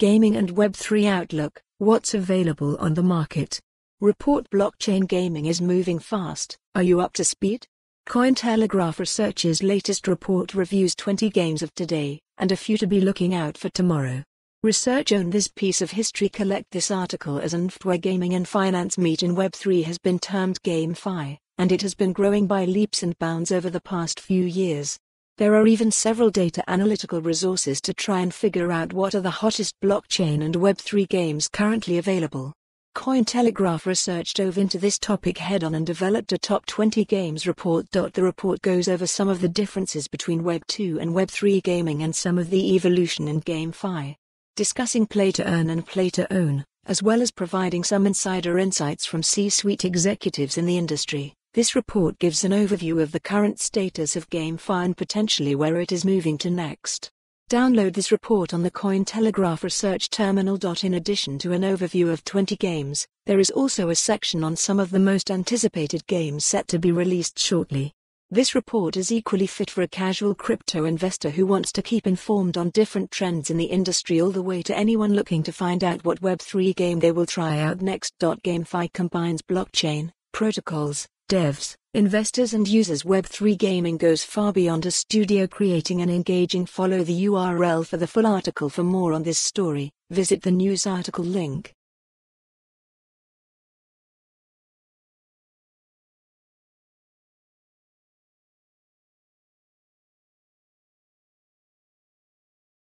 Gaming and Web3 Outlook, what's available on the market? Report blockchain gaming is moving fast, are you up to speed? Cointelegraph Research's latest report reviews 20 games of today, and a few to be looking out for tomorrow. Research on this piece of history collect this article as NFT where gaming and finance meet in Web3 has been termed GameFi, and it has been growing by leaps and bounds over the past few years. There are even several data analytical resources to try and figure out what are the hottest blockchain and Web3 games currently available. Cointelegraph Research dove into this topic head on and developed a top 20 games report. The report goes over some of the differences between Web 2 and Web 3 gaming and some of the evolution in GameFi. Discussing play to earn and play to own, as well as providing some insider insights from C suite executives in the industry. This report gives an overview of the current status of GameFi and potentially where it is moving to next. Download this report on the Cointelegraph Research Terminal. In addition to an overview of 20 games, there is also a section on some of the most anticipated games set to be released shortly. This report is equally fit for a casual crypto investor who wants to keep informed on different trends in the industry, all the way to anyone looking to find out what Web3 game they will try out next. GameFi combines blockchain, protocols, devs, investors and users Web3 gaming goes far beyond a studio creating an engaging follow the URL for the full article for more on this story, visit the news article link.